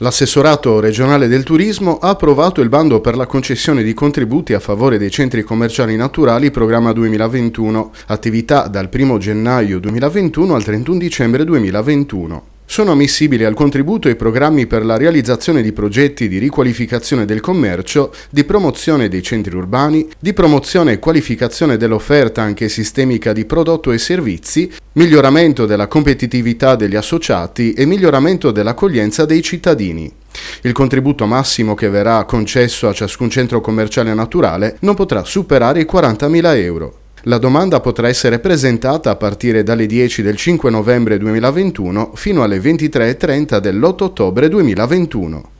L'assessorato regionale del turismo ha approvato il bando per la concessione di contributi a favore dei centri commerciali naturali programma 2021, attività dal 1 gennaio 2021 al 31 dicembre 2021. Sono ammissibili al contributo i programmi per la realizzazione di progetti di riqualificazione del commercio, di promozione dei centri urbani, di promozione e qualificazione dell'offerta anche sistemica di prodotto e servizi, miglioramento della competitività degli associati e miglioramento dell'accoglienza dei cittadini. Il contributo massimo che verrà concesso a ciascun centro commerciale naturale non potrà superare i 40.000 euro. La domanda potrà essere presentata a partire dalle 10 del 5 novembre 2021 fino alle 23.30 dell'8 ottobre 2021.